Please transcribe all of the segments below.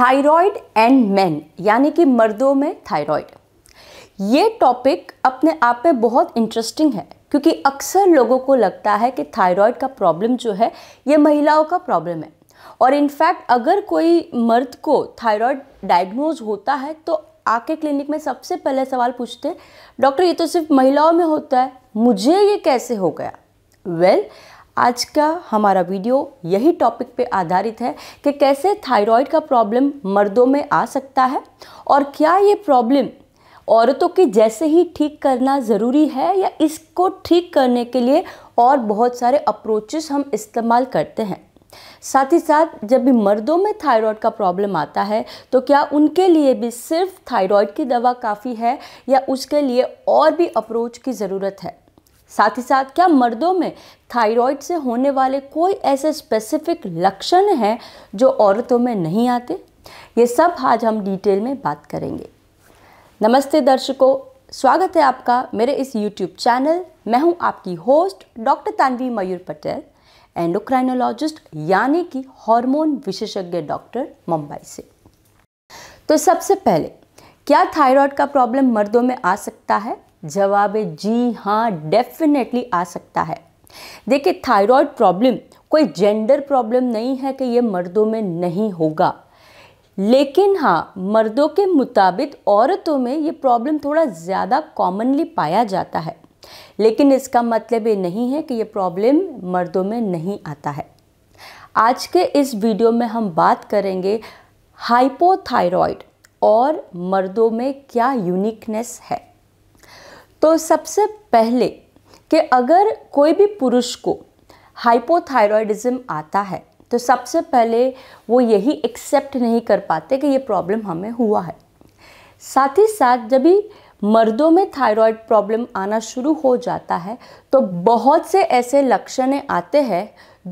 thyroid and main यानी कि मर्दों में थायराइड ये टॉपिक अपने आप में बहुत इंटरेस्टिंग है क्योंकि अक्सर लोगों को लगता है कि थायराइड का प्रॉब्लम जो है ये महिलाओं का प्रॉब्लम है और इनफैक्ट अगर कोई मर्द को थायराइड डायग्नोज होता है तो आके क्लिनिक में सबसे पहले सवाल पूछते डॉक्टर ये तो सिर्फ महिलाओं में होता है मुझे ये कैसे हो गया वेल well, आज का हमारा वीडियो यही टॉपिक पे आधारित है कि कैसे थायराइड का प्रॉब्लम मर्दों में आ सकता है और क्या ये प्रॉब्लम औरतों के जैसे ही ठीक करना ज़रूरी है या इसको ठीक करने के लिए और बहुत सारे अप्रोचेस हम इस्तेमाल करते हैं साथ ही साथ जब भी मर्दों में थायराइड का प्रॉब्लम आता है तो क्या उनके लिए भी सिर्फ थायराइड की दवा काफ़ी है या उसके लिए और भी अप्रोच की ज़रूरत है साथ ही साथ क्या मर्दों में थायराइड से होने वाले कोई ऐसे स्पेसिफिक लक्षण हैं जो औरतों में नहीं आते ये सब आज हम डिटेल में बात करेंगे नमस्ते दर्शकों स्वागत है आपका मेरे इस यूट्यूब चैनल मैं हूं आपकी host doctor Tanvi Mayur Patel endocrinologist यानी कि हार्मोन विशेषज्ञ डॉक्टर मुंबई से तो सबसे पहले क्या थायराइड का प्रॉब्लम मर्दों में आ सकता है जवाब जी हाँ डेफिनेटली आ सकता है देखिए थायराइड प्रॉब्लम कोई जेंडर प्रॉब्लम नहीं है कि ये मर्दों में नहीं होगा लेकिन हाँ मर्दों के मुताबिक औरतों में ये प्रॉब्लम थोड़ा ज़्यादा कॉमनली पाया जाता है लेकिन इसका मतलब ये नहीं है कि ये प्रॉब्लम मर्दों में नहीं आता है आज के इस वीडियो में हम बात करेंगे हाइपोथायरॉयड और मर्दों में क्या यूनिकनेस है तो सबसे पहले कि अगर कोई भी पुरुष को हाइपोथायरॉयडिज्म आता है तो सबसे पहले वो यही एक्सेप्ट नहीं कर पाते कि ये प्रॉब्लम हमें हुआ है साथ ही साथ जब भी मर्दों में थायराइड प्रॉब्लम आना शुरू हो जाता है तो बहुत से ऐसे लक्षण आते हैं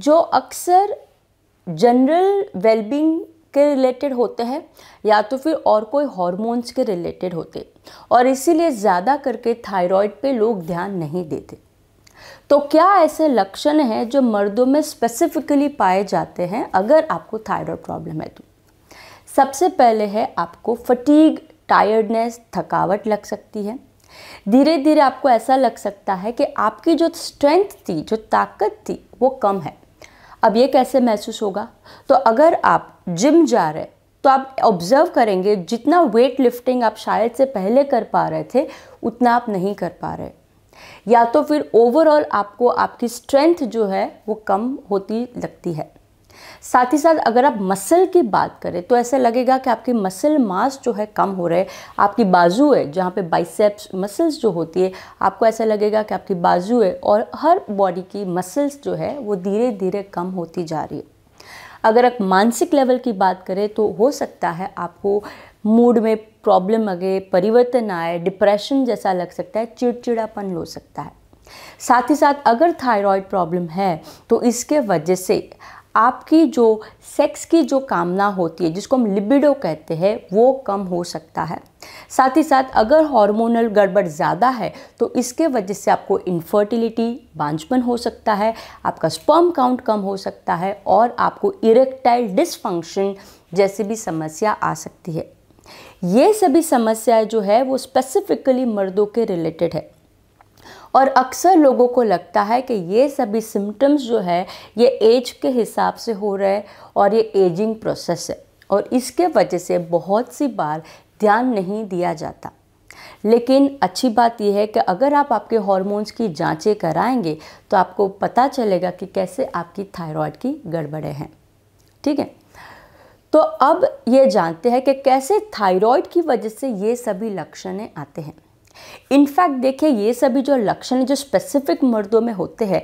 जो अक्सर जनरल वेलबींग के रिलेटेड होते हैं या तो फिर और कोई हॉर्मोन्स के रिलेटेड होते और इसीलिए ज़्यादा करके थायराइड पे लोग ध्यान नहीं देते तो क्या ऐसे लक्षण हैं जो मर्दों में स्पेसिफिकली पाए जाते हैं अगर आपको थायराइड प्रॉब्लम है तो सबसे पहले है आपको फटीग टायर्डनेस थकावट लग सकती है धीरे धीरे आपको ऐसा लग सकता है कि आपकी जो स्ट्रेंथ थी जो ताकत थी वो कम है अब ये कैसे महसूस होगा तो अगर आप जिम जा रहे तो आप ऑब्जर्व करेंगे जितना वेट लिफ्टिंग आप शायद से पहले कर पा रहे थे उतना आप नहीं कर पा रहे या तो फिर ओवरऑल आपको आपकी स्ट्रेंथ जो है वो कम होती लगती है साथ ही साथ अगर आप मसल की बात करें तो ऐसा लगेगा कि आपकी मसल मास जो है कम हो रहे आपकी बाजू है जहाँ पे बाइसेप्स मसल्स जो होती है आपको ऐसा लगेगा कि आपकी बाजू है और हर बॉडी की मसल्स जो है वो धीरे धीरे कम होती जा रही है अगर आप मानसिक लेवल की बात करें तो हो सकता है आपको मूड में प्रॉब्लम आगे परिवर्तन आए डिप्रेशन जैसा लग सकता है चिड़चिड़ापन हो सकता है साथ ही साथ अगर थायराइड प्रॉब्लम है तो इसके वजह से आपकी जो सेक्स की जो कामना होती है जिसको हम लिबिडो कहते हैं वो कम हो सकता है साथ ही साथ अगर हार्मोनल गड़बड़ ज़्यादा है तो इसके वजह से आपको इनफर्टिलिटी बांझपन हो सकता है आपका स्पर्म काउंट कम हो सकता है और आपको इरेक्टाइल डिसफंक्शन जैसी भी समस्या आ सकती है ये सभी समस्याएं जो है वो स्पेसिफिकली मर्दों के रिलेटेड है और अक्सर लोगों को लगता है कि ये सभी सिम्टम्स जो है ये एज के हिसाब से हो रहे हैं और ये एजिंग प्रोसेस है और इसके वजह से बहुत सी बार ध्यान नहीं दिया जाता लेकिन अच्छी बात यह है कि अगर आप आपके हॉर्मोन्स की जांचें कराएंगे तो आपको पता चलेगा कि कैसे आपकी थायराइड की गड़बड़े हैं ठीक है तो अब ये जानते हैं कि कैसे थायराइड की वजह से ये सभी लक्षण आते हैं इनफैक्ट देखिए ये सभी जो लक्षण जो स्पेसिफिक मर्दों में होते हैं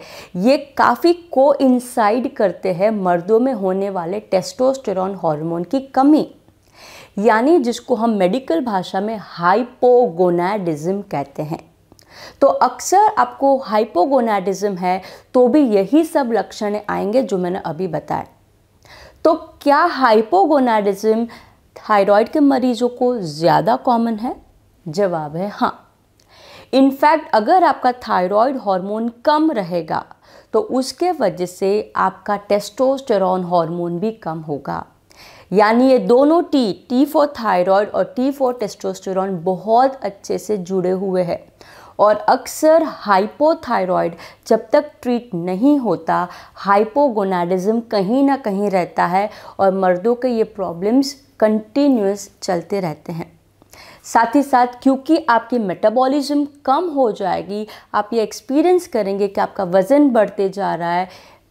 ये काफ़ी को करते हैं मर्दों में होने वाले टेस्टोस्टेरॉन हार्मोन की कमी यानी जिसको हम मेडिकल भाषा में हाइपोगोनाडिज्म कहते हैं तो अक्सर आपको हाइपोगोनाडिज्म है तो भी यही सब लक्षण आएंगे जो मैंने अभी बताए तो क्या हाइपोगोनाडिज्म थायराइड के मरीजों को ज़्यादा कॉमन है जवाब है हाँ इनफैक्ट अगर आपका थायराइड हार्मोन कम रहेगा तो उसके वजह से आपका टेस्टोस्टेरॉन हार्मोन भी कम होगा यानी ये दोनों टी टी फॉर थायराइड और टी फॉर टेस्टोस्टेरॉन बहुत अच्छे से जुड़े हुए हैं और अक्सर हाइपोथायरॉयड जब तक ट्रीट नहीं होता हाइपोगोनाडिज्म कहीं ना कहीं रहता है और मर्दों के ये प्रॉब्लम्स कंटिन्यूस चलते रहते हैं साथ ही साथ क्योंकि आपकी मेटाबॉलिज्म कम हो जाएगी आप ये एक्सपीरियंस करेंगे कि आपका वज़न बढ़ते जा रहा है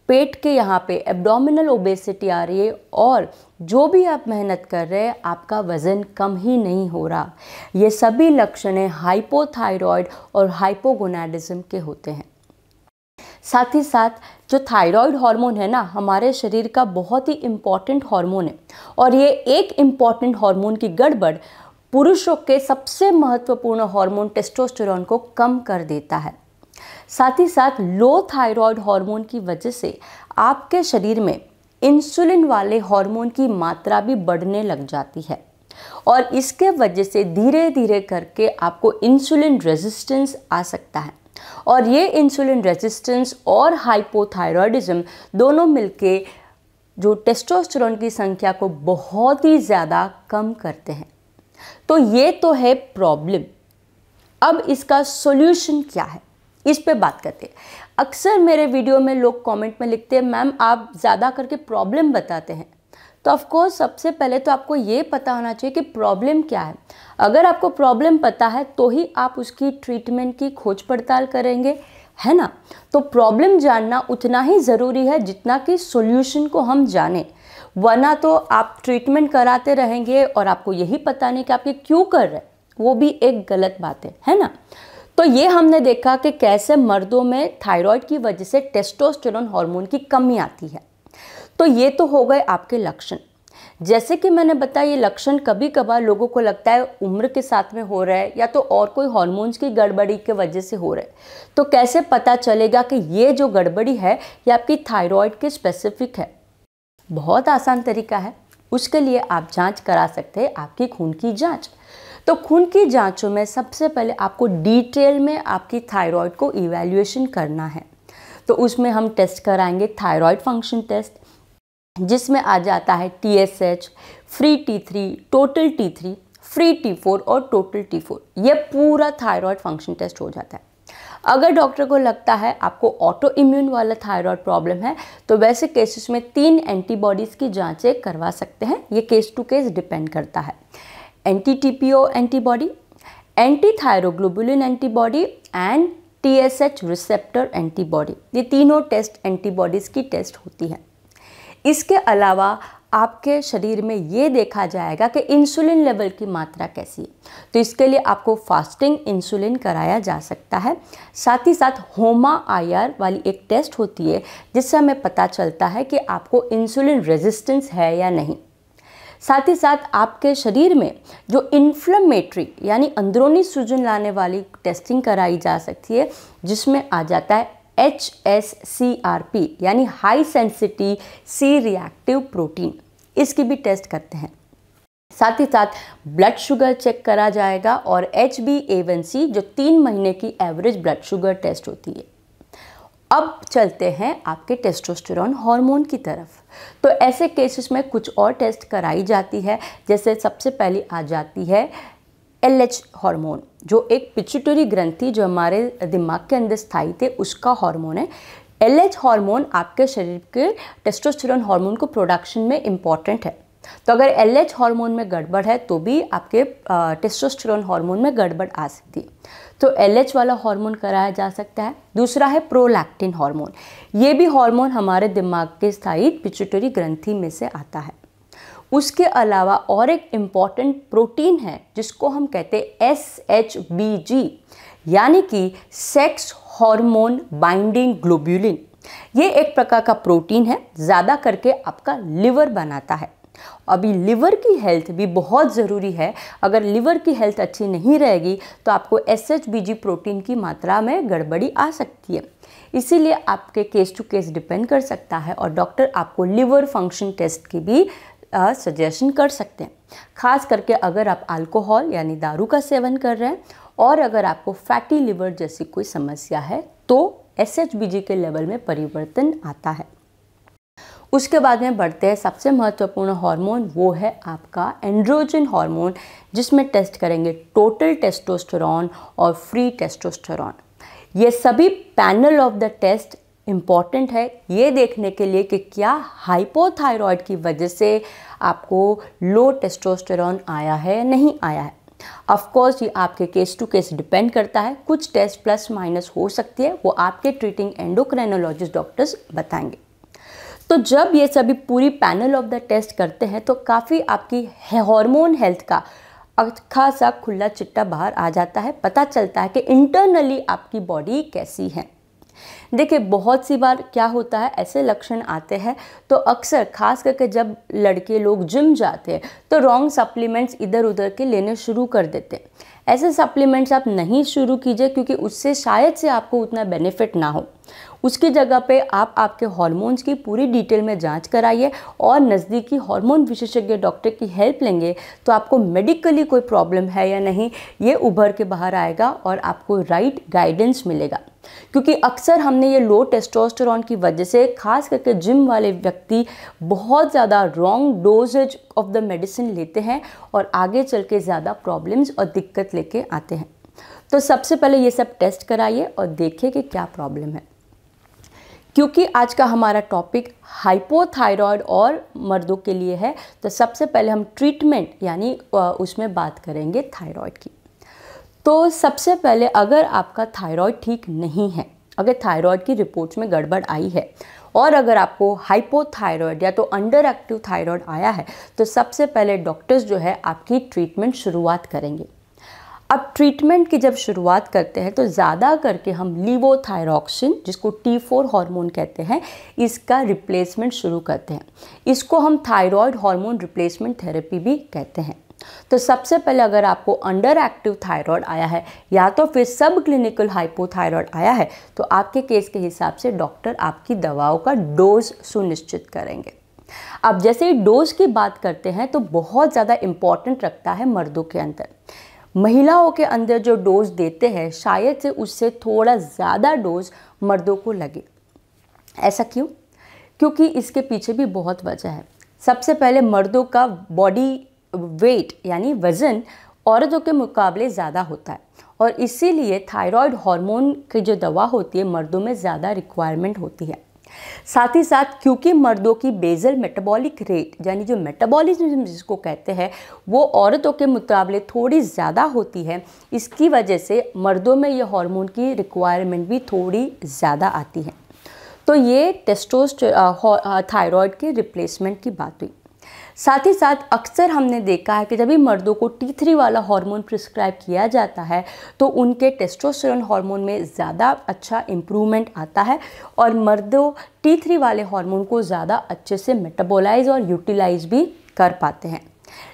पेट के यहाँ पे एब्डोमिनल ओबेसिटी आ रही है और जो भी आप मेहनत कर रहे हैं आपका वज़न कम ही नहीं हो रहा ये सभी लक्षण हाइपोथायरॉयड और हाइपोगोनाडिज्म के होते हैं साथ ही साथ जो थायराइड हार्मोन है ना हमारे शरीर का बहुत ही इम्पॉर्टेंट हार्मोन है और ये एक इम्पॉर्टेंट हार्मोन की गड़बड़ पुरुषों के सबसे महत्वपूर्ण हार्मोन टेस्टोस्टेरोन को कम कर देता है साथ ही साथ लो थायराइड हार्मोन की वजह से आपके शरीर में इंसुलिन वाले हार्मोन की मात्रा भी बढ़ने लग जाती है और इसके वजह से धीरे धीरे करके आपको इंसुलिन रेजिस्टेंस आ सकता है और ये इंसुलिन रेजिस्टेंस और हाइपोथायरॉयडिज्म दोनों मिलके जो टेस्टोस्टेरोन की संख्या को बहुत ही ज़्यादा कम करते हैं तो ये तो है प्रॉब्लम अब इसका सॉल्यूशन क्या है इस पे बात करते हैं अक्सर मेरे वीडियो में लोग कमेंट में लिखते हैं मैम आप ज़्यादा करके प्रॉब्लम बताते हैं तो ऑफकोर्स सबसे पहले तो आपको ये पता होना चाहिए कि प्रॉब्लम क्या है अगर आपको प्रॉब्लम पता है तो ही आप उसकी ट्रीटमेंट की खोज पड़ताल करेंगे है ना तो प्रॉब्लम जानना उतना ही ज़रूरी है जितना कि सोल्यूशन को हम जाने वरना तो आप ट्रीटमेंट कराते रहेंगे और आपको यही पता नहीं कि आप ये क्यों कर रहे हैं वो भी एक गलत बात है है ना तो ये हमने देखा कि कैसे मर्दों में थायराइड की वजह से टेस्टोस्टेरोन हार्मोन की कमी आती है तो ये तो हो गए आपके लक्षण जैसे कि मैंने बताया ये लक्षण कभी कभार लोगों को लगता है उम्र के साथ में हो रहा है या तो और कोई हॉर्मोन्स की गड़बड़ी के वजह से हो रहा है तो कैसे पता चलेगा कि ये जो गड़बड़ी है ये आपकी थायराइड के स्पेसिफिक है बहुत आसान तरीका है उसके लिए आप जांच करा सकते हैं आपकी खून की जांच तो खून की जांचों में सबसे पहले आपको डिटेल में आपकी थायराइड को इवेल्यूएशन करना है तो उसमें हम टेस्ट कराएंगे थायराइड फंक्शन टेस्ट जिसमें आ जाता है T S H free T three total T three free T four और टोटल टी फोर यह पूरा थायरॉयड फंक्शन टेस्ट हो जाता है अगर डॉक्टर को लगता है आपको ऑटो इम्यून वाला थायराइड प्रॉब्लम है तो वैसे केसेस में तीन एंटीबॉडीज़ की जांचें करवा सकते हैं ये केस टू केस डिपेंड करता है antibody anti antibody, antibody and T S H receptor antibody ये तीनों टेस्ट एंटीबॉडीज़ की टेस्ट होती है इसके अलावा आपके शरीर में ये देखा जाएगा कि इंसुलिन लेवल की मात्रा कैसी है तो इसके लिए आपको फास्टिंग इंसुलिन कराया जा सकता है साथ ही साथ होमा आईआर वाली एक टेस्ट होती है जिससे हमें पता चलता है कि आपको इंसुलिन रेजिस्टेंस है या नहीं साथ ही साथ आपके शरीर में जो इन्फ्लमेटरी यानी अंदरूनी सूजन लाने वाली टेस्टिंग कराई जा सकती है जिसमें आ जाता है H S C R P यानी high sensitivity C reactive protein इसकी भी टेस्ट करते हैं साथ ही साथ ब्लड शुगर चेक करा जाएगा और H B A one C जो तीन महीने की एवरेज ब्लड शुगर टेस्ट होती है अब चलते हैं आपके टेस्टोस्टेरोन हार्मोन की तरफ तो ऐसे केसेस में कुछ और टेस्ट कराई जाती है जैसे सबसे पहले आ जाती है एल एच हार्मोन जो एक पिचुटरी ग्रंथि जो हमारे दिमाग के अंदर स्थायी थे उसका हार्मोन है एल एच हार्मोन आपके शरीर के टेस्टोस्टेरोन हार्मोन को प्रोडक्शन में इम्पॉर्टेंट है तो अगर एल हार्मोन में गड़बड़ है तो भी आपके टेस्टोस्टेरोन हार्मोन में गड़बड़ आ सकती है तो एल वाला हार्मोन कराया जा सकता है दूसरा है प्रोलैक्टिन हार्मोन ये भी हार्मोन हमारे दिमाग के स्थायी पिचुटरी ग्रंथि में से आता है उसके अलावा और एक इम्पॉर्टेंट प्रोटीन है जिसको हम कहते हैं एस एच बी जी यानी कि सेक्स हॉर्मोन बाइंडिंग ग्लोब्यूलिन ये एक प्रकार का प्रोटीन है ज़्यादा करके आपका लिवर बनाता है अभी लिवर की हेल्थ भी बहुत ज़रूरी है अगर लिवर की हेल्थ अच्छी नहीं रहेगी तो आपको एस प्रोटीन की मात्रा में गड़बड़ी आ सकती है इसीलिए आपके केस टू केस डिपेंड कर सकता है और डॉक्टर आपको लिवर फंक्शन टेस्ट की भी सजेशन कर सकते हैं खास करके अगर आप अल्कोहल यानी दारू का सेवन कर रहे हैं और अगर आपको फैटी लिवर जैसी कोई समस्या है तो एस के लेवल में परिवर्तन आता है उसके बाद में बढ़ते हैं सबसे महत्वपूर्ण हार्मोन वो है आपका एंड्रोजन हार्मोन जिसमें टेस्ट करेंगे टोटल टेस्टोस्टेरॉन और फ्री टेस्टोस्टेरॉन ये सभी panel of the test important है ये देखने के लिए कि क्या हाइपोथायरॉयड की वजह से आपको लो टेस्टोस्टेरॉन आया है नहीं आया है ऑफकोर्स ये आपके केस टू केस डिपेंड करता है कुछ टेस्ट प्लस माइनस हो सकती है वो आपके ट्रीटिंग एंडोक्रेनोलॉजिस्ट डॉक्टर्स बताएंगे तो जब ये सभी पूरी पैनल ऑफ द टेस्ट करते हैं तो काफ़ी आपकी हार्मोन हेल्थ का अच्छा सा खुला चिट्टा बाहर आ जाता है पता चलता है कि इंटरनली आपकी बॉडी कैसी है देखिए बहुत सी बार क्या होता है ऐसे लक्षण आते हैं तो अक्सर खास करके जब लड़के लोग जिम जाते हैं तो रॉन्ग सप्लीमेंट्स इधर उधर के लेने शुरू कर देते हैं ऐसे सप्लीमेंट्स आप नहीं शुरू कीजिए क्योंकि उससे शायद से आपको उतना बेनिफिट ना हो उसकी जगह पे आप आपके हॉर्मोन्स की पूरी डिटेल में जांच कराइए और नज़दीकी हार्मोन विशेषज्ञ डॉक्टर की हेल्प लेंगे तो आपको मेडिकली कोई प्रॉब्लम है या नहीं ये उभर के बाहर आएगा और आपको राइट गाइडेंस मिलेगा क्योंकि अक्सर हमने ये लो टेस्टोस्टेरोन की वजह से खास करके जिम वाले व्यक्ति बहुत ज़्यादा wrong dosages of the medicine लेते हैं और आगे चल के ज़्यादा प्रॉब्लम्स और दिक्कत लेके आते हैं तो सबसे पहले ये सब टेस्ट कराइए और देखिए कि क्या प्रॉब्लम है क्योंकि आज का हमारा टॉपिक हाइपोथायरॉयड और मर्दों के लिए है तो सबसे पहले हम ट्रीटमेंट यानी उसमें बात करेंगे थायराइड की तो सबसे पहले अगर आपका थायराइड ठीक नहीं है अगर थायराइड की रिपोर्ट्स में गड़बड़ आई है और अगर आपको हाइपोथायरॉयड या तो अंडर एक्टिव थायरॉयड आया है तो सबसे पहले डॉक्टर्स जो है आपकी ट्रीटमेंट शुरुआत करेंगे अब ट्रीटमेंट की जब शुरुआत करते हैं तो ज़्यादा करके हम लीवोथायरॉक्सिन जिसको टी फोर हार्मोन कहते हैं इसका रिप्लेसमेंट शुरू करते हैं इसको हम थायरॉयड हार्मोन रिप्लेसमेंट थेरेपी भी कहते हैं तो सबसे पहले अगर आपको अंडर एक्टिव थायरॉयड आया है या तो फिर सब क्लिनिकल हाइपोथायरॉयड आया है तो आपके केस के हिसाब से डॉक्टर आपकी दवाओं का डोज सुनिश्चित करेंगे अब जैसे ही डोज की बात करते हैं तो बहुत ज़्यादा इंपॉर्टेंट रखता है मर्दों के अंदर महिलाओं के अंदर जो डोज देते हैं शायद से उससे थोड़ा ज़्यादा डोज मर्दों को लगे ऐसा क्यों क्योंकि इसके पीछे भी बहुत वजह है सबसे पहले मर्दों का बॉडी वेट यानी वज़न औरतों के मुकाबले ज़्यादा होता है और इसीलिए थायराइड हार्मोन की जो दवा होती है मर्दों में ज़्यादा रिक्वायरमेंट होती है साथ ही साथ क्योंकि मर्दों की बेजल मेटाबॉलिक रेट यानी जो मेटाबॉलिज्म जिसको कहते हैं वो औरतों के मुकाबले थोड़ी ज़्यादा होती है इसकी वजह से मर्दों में ये हार्मोन की रिक्वायरमेंट भी थोड़ी ज़्यादा आती है तो ये टेस्टोस्ट थायराइड uh, uh, के रिप्लेसमेंट की बात हुई साथ ही साथ अक्सर हमने देखा है कि जब भी मर्दों को टी थ्री वाला हार्मोन प्रिस्क्राइब किया जाता है तो उनके टेस्टोस्टेरोन हार्मोन में ज़्यादा अच्छा इम्प्रूवमेंट आता है और मर्दों टी थ्री वाले हार्मोन को ज़्यादा अच्छे से मेटाबोलाइज और यूटिलाइज भी कर पाते हैं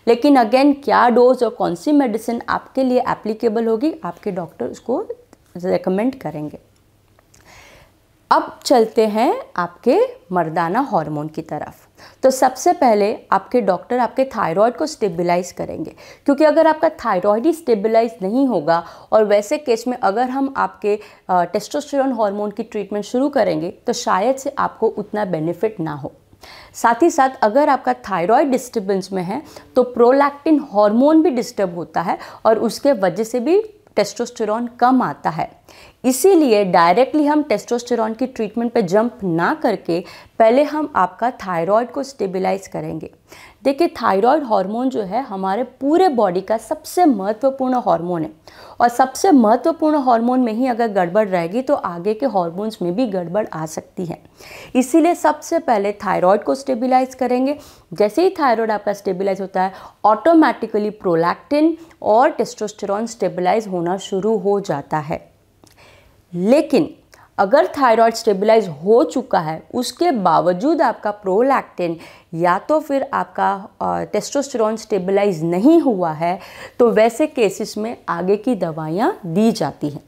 लेकिन अगेन क्या डोज और कौन सी मेडिसिन आपके लिए एप्लीकेबल होगी आपके डॉक्टर उसको रिकमेंड करेंगे अब चलते हैं आपके मर्दाना हार्मोन की तरफ तो सबसे पहले आपके डॉक्टर आपके थायराइड को स्टेबलाइज करेंगे क्योंकि अगर आपका थायराइड ही स्टेबलाइज नहीं होगा और वैसे केस में अगर हम आपके टेस्टोस्टेरोन हार्मोन की ट्रीटमेंट शुरू करेंगे तो शायद से आपको उतना बेनिफिट ना हो साथ ही साथ अगर आपका थायराइड डिस्टर्बेंस में है तो प्रोलैक्टिन हार्मोन भी डिस्टर्ब होता है और उसके वजह से भी टेस्टोस्टेरॉन कम आता है इसीलिए डायरेक्टली हम टेस्टोस्टेरॉन की ट्रीटमेंट पर जंप ना करके पहले हम आपका थायराइड को स्टेबलाइज करेंगे देखिए थायराइड हार्मोन जो है हमारे पूरे बॉडी का सबसे महत्वपूर्ण हार्मोन है और सबसे महत्वपूर्ण हार्मोन में ही अगर गड़बड़ रहेगी तो आगे के हार्मोन्स में भी गड़बड़ आ सकती है इसीलिए सबसे पहले थायराइड को स्टेबिलाइज़ करेंगे जैसे ही थायराइड आपका स्टेबिलाइज होता है ऑटोमेटिकली प्रोलैक्टिन और टेस्टोस्टेरॉन स्टेबिलाइज होना शुरू हो जाता है लेकिन अगर थायराइड स्टेबलाइज हो चुका है उसके बावजूद आपका प्रोलैक्टिन या तो फिर आपका टेस्टोस्टेरॉन स्टेबलाइज नहीं हुआ है तो वैसे केसेस में आगे की दवाइयाँ दी जाती हैं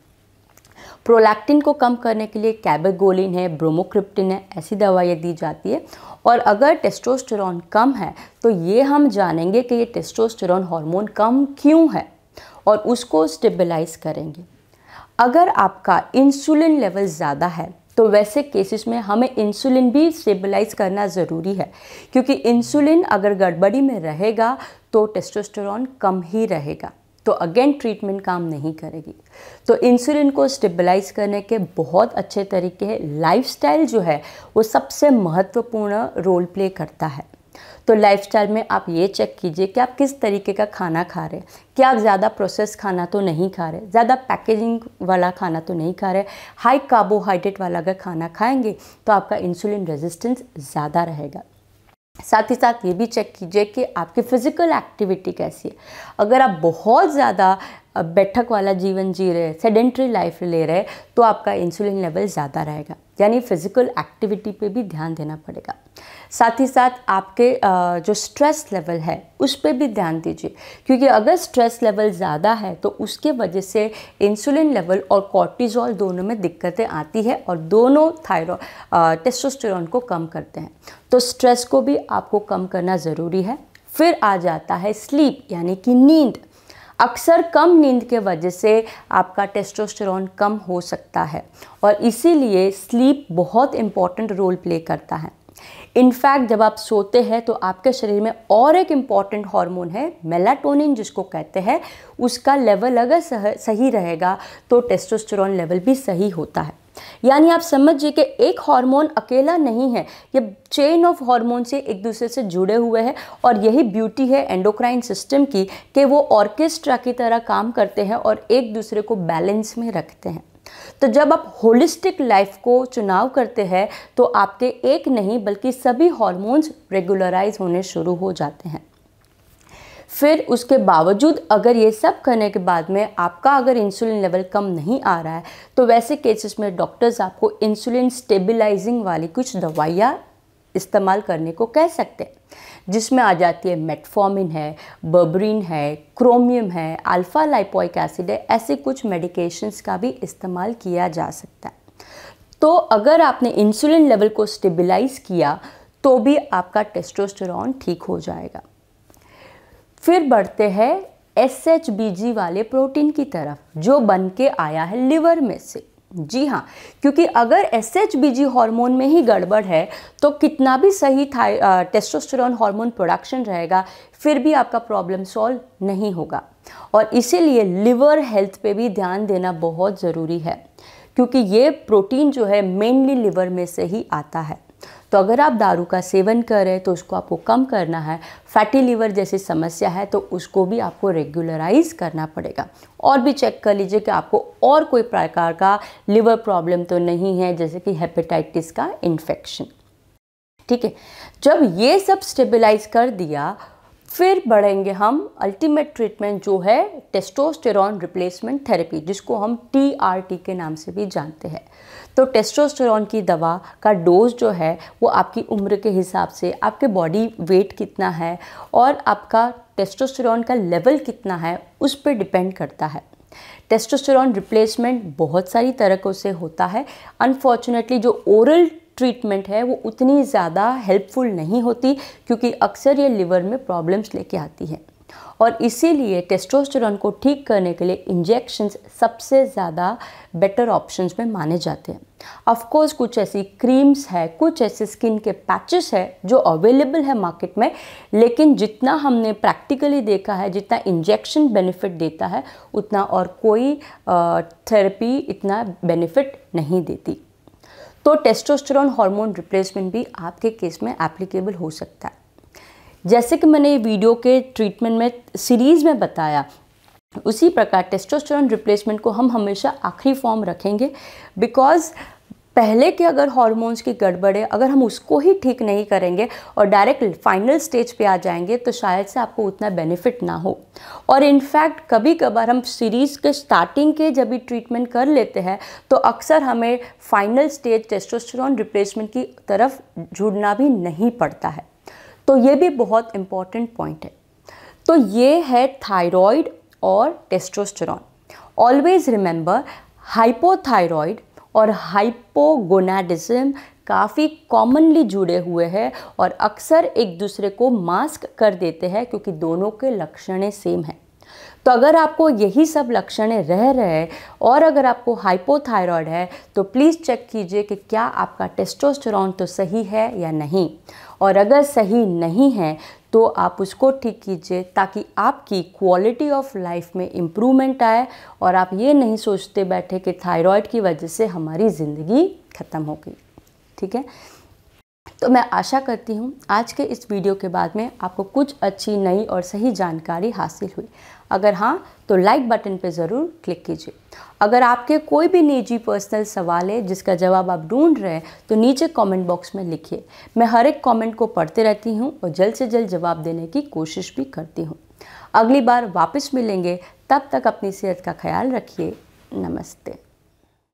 प्रोलैक्टिन को कम करने के लिए कैबेगोलिन है ब्रोमोक्रिप्टिन है ऐसी दवाइयाँ दी जाती है और अगर टेस्टोस्टेरोन कम है तो ये हम जानेंगे कि ये टेस्टोस्टेरोन हार्मोन कम क्यों है और उसको स्टेबलाइज करेंगे अगर आपका इंसुलिन लेवल ज़्यादा है तो वैसे केसेस में हमें इंसुलिन भी स्टेबलाइज करना ज़रूरी है क्योंकि इंसुलिन अगर गड़बड़ी में रहेगा तो टेस्टोस्टेरॉन कम ही रहेगा तो अगेन ट्रीटमेंट काम नहीं करेगी तो इंसुलिन को स्टेबलाइज करने के बहुत अच्छे तरीके हैं लाइफस्टाइल जो है वो सबसे महत्वपूर्ण रोल प्ले करता है तो लाइफस्टाइल में आप ये चेक कीजिए कि आप किस तरीके का खाना खा रहे हैं क्या आप ज़्यादा प्रोसेस खाना तो नहीं खा रहे ज़्यादा पैकेजिंग वाला खाना तो नहीं खा रहे हाई कार्बोहाइड्रेट वाला अगर खाना खाएंगे तो आपका इंसुलिन रेजिस्टेंस ज़्यादा रहेगा साथ ही साथ ये भी चेक कीजिए कि आपकी फ़िज़िकल एक्टिविटी कैसी है अगर आप बहुत ज़्यादा बैठक वाला जीवन जी रहे सेडेंट्री लाइफ ले रहे तो आपका इंसुलिन लेवल ज़्यादा रहेगा यानी फ़िज़िकल एक्टिविटी पे भी ध्यान देना पड़ेगा साथ ही साथ आपके जो स्ट्रेस लेवल है उस पर भी ध्यान दीजिए क्योंकि अगर स्ट्रेस लेवल ज़्यादा है तो उसके वजह से इंसुलिन लेवल और कॉर्टिजॉल दोनों में दिक्कतें आती है और दोनों थायरो टेस्टोस्टेरॉन को कम करते हैं तो स्ट्रेस को भी आपको कम करना ज़रूरी है फिर आ जाता है स्लीप यानी कि नींद अक्सर कम नींद के वजह से आपका टेस्टोस्टेरॉन कम हो सकता है और इसीलिए स्लीप बहुत इम्पॉर्टेंट रोल प्ले करता है इनफैक्ट जब आप सोते हैं तो आपके शरीर में और एक इम्पॉर्टेंट हार्मोन है मेलाटोनिन जिसको कहते हैं उसका लेवल अगर सह, सही रहेगा तो टेस्टोस्टेरॉन लेवल भी सही होता है यानी आप समझिए कि एक हार्मोन अकेला नहीं है ये चेन ऑफ हार्मोन से एक दूसरे से जुड़े हुए हैं और यही ब्यूटी है एंडोक्राइन सिस्टम की कि वो ऑर्केस्ट्रा की तरह काम करते हैं और एक दूसरे को बैलेंस में रखते हैं तो जब आप होलिस्टिक लाइफ को चुनाव करते हैं तो आपके एक नहीं बल्कि सभी हॉर्मोन्स रेगुलराइज होने शुरू हो जाते हैं फिर उसके बावजूद अगर ये सब करने के बाद में आपका अगर इंसुलिन लेवल कम नहीं आ रहा है तो वैसे केसेस में डॉक्टर्स आपको इंसुलिन स्टेबलाइजिंग वाली कुछ दवाइयाँ इस्तेमाल करने को कह सकते हैं जिसमें आ जाती है मेटफॉर्मिन है बर्बरीन है क्रोमियम है अल्फ़ा लाइपोइक एसिड है ऐसे कुछ मेडिकेशंस का भी इस्तेमाल किया जा सकता है तो अगर आपने इंसुलिन लेवल को स्टेबलाइज किया तो भी आपका टेस्टोस्टेरोन ठीक हो जाएगा फिर बढ़ते हैं एस वाले प्रोटीन की तरफ जो बन के आया है लिवर में से जी हाँ क्योंकि अगर S H B G hormone में ही गड़बड़ है तो कितना भी सही था टेस्टोस्टेरॉन हार्मोन प्रोडक्शन रहेगा फिर भी आपका प्रॉब्लम सॉल्व नहीं होगा और इसीलिए लिवर हेल्थ पे भी ध्यान देना बहुत ज़रूरी है क्योंकि ये प्रोटीन जो है मेनली लिवर में से ही आता है तो अगर आप दारू का सेवन कर रहे हैं तो उसको आपको कम करना है फैटी लीवर जैसी समस्या है तो उसको भी आपको रेगुलराइज करना पड़ेगा और भी चेक कर लीजिए कि आपको और कोई प्रकार का लिवर प्रॉब्लम तो नहीं है जैसे कि हेपेटाइटिस का इन्फेक्शन ठीक है जब ये सब स्टेबलाइज कर दिया फिर बढ़ेंगे हम अल्टीमेट ट्रीटमेंट जो है टेस्टोस्टेरॉन रिप्लेसमेंट थेरेपी जिसको हम टी के नाम से भी जानते हैं तो टेस्टोस्टेरॉन की दवा का डोज जो है वो आपकी उम्र के हिसाब से आपके बॉडी वेट कितना है और आपका टेस्टोस्टेरॉन का लेवल कितना है उस पर डिपेंड करता है टेस्टोस्टेरॉन रिप्लेसमेंट बहुत सारी तरीक़ों से होता है अनफॉर्चुनेटली जो ओरल ट्रीटमेंट है वो उतनी ज़्यादा हेल्पफुल नहीं होती क्योंकि अक्सर ये लिवर में प्रॉब्लम्स लेके आती है और इसीलिए टेस्टोस्टेरोन को ठीक करने के लिए इंजेक्शन्स सबसे ज़्यादा बेटर ऑप्शंस में माने जाते हैं ऑफ कोर्स कुछ ऐसी क्रीम्स है कुछ ऐसे स्किन के पैचेस है जो अवेलेबल है मार्केट में लेकिन जितना हमने प्रैक्टिकली देखा है जितना इंजेक्शन बेनिफिट देता है उतना और कोई थेरेपी इतना बेनिफिट नहीं देती तो टेस्टोस्टेरॉन हार्मोन रिप्लेसमेंट भी आपके केस में एप्लीकेबल हो सकता है जैसे कि मैंने वीडियो के ट्रीटमेंट में सीरीज़ में बताया उसी प्रकार टेस्टोस्टेरोन रिप्लेसमेंट को हम हमेशा आखिरी फॉर्म रखेंगे बिकॉज पहले के अगर हॉर्मोन्स की गड़बड़े अगर हम उसको ही ठीक नहीं करेंगे और डायरेक्ट फाइनल स्टेज पे आ जाएंगे तो शायद से आपको उतना बेनिफिट ना हो और इनफैक्ट कभी कभार हम सीरीज़ के स्टार्टिंग के जब भी ट्रीटमेंट कर लेते हैं तो अक्सर हमें फाइनल स्टेज टेस्टोस्टेरॉन रिप्लेसमेंट की तरफ जुड़ना भी नहीं पड़ता है तो ये भी बहुत इम्पॉर्टेंट पॉइंट है तो ये है थायरॉयड और टेस्टोस्टेरॉन ऑलवेज रिमेंबर हाइपोथायरॉयड और हाइपोगोनाडिज्म काफ़ी कॉमनली जुड़े हुए हैं और अक्सर एक दूसरे को मास्क कर देते हैं क्योंकि दोनों के लक्षण सेम हैं तो अगर आपको यही सब लक्षण रह रहे हैं और अगर आपको हाइपोथायरॉयड है तो प्लीज़ चेक कीजिए कि क्या आपका टेस्टोस्टेरोन तो सही है या नहीं और अगर सही नहीं है तो आप उसको ठीक कीजिए ताकि आपकी क्वालिटी ऑफ लाइफ में इम्प्रूवमेंट आए और आप ये नहीं सोचते बैठे कि थायराइड की वजह से हमारी ज़िंदगी ख़त्म हो गई ठीक है तो मैं आशा करती हूँ आज के इस वीडियो के बाद में आपको कुछ अच्छी नई और सही जानकारी हासिल हुई अगर हाँ तो लाइक बटन पर ज़रूर क्लिक कीजिए अगर आपके कोई भी निजी पर्सनल सवाल है जिसका जवाब आप ढूंढ रहे हैं तो नीचे कमेंट बॉक्स में लिखिए मैं हर एक कमेंट को पढ़ते रहती हूँ और जल्द से जल्द जवाब देने की कोशिश भी करती हूँ अगली बार वापस मिलेंगे तब तक अपनी सेहत का ख्याल रखिए नमस्ते